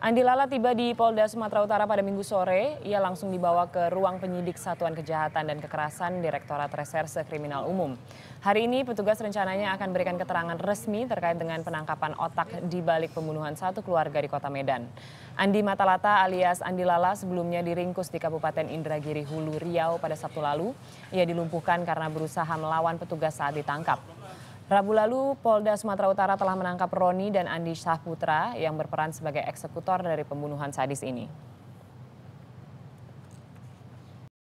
Andi Lala tiba di Polda Sumatera Utara pada minggu sore. Ia langsung dibawa ke ruang penyidik Satuan Kejahatan dan Kekerasan Direktorat Reserse Kriminal Umum. Hari ini petugas rencananya akan berikan keterangan resmi terkait dengan penangkapan otak di balik pembunuhan satu keluarga di kota Medan. Andi Matalata alias Andi Lala sebelumnya diringkus di Kabupaten Indragiri Hulu, Riau pada Sabtu lalu. Ia dilumpuhkan karena berusaha melawan petugas saat ditangkap. Rabu lalu, Polda Sumatera Utara telah menangkap Roni dan Andi Syahputra yang berperan sebagai eksekutor dari pembunuhan sadis ini.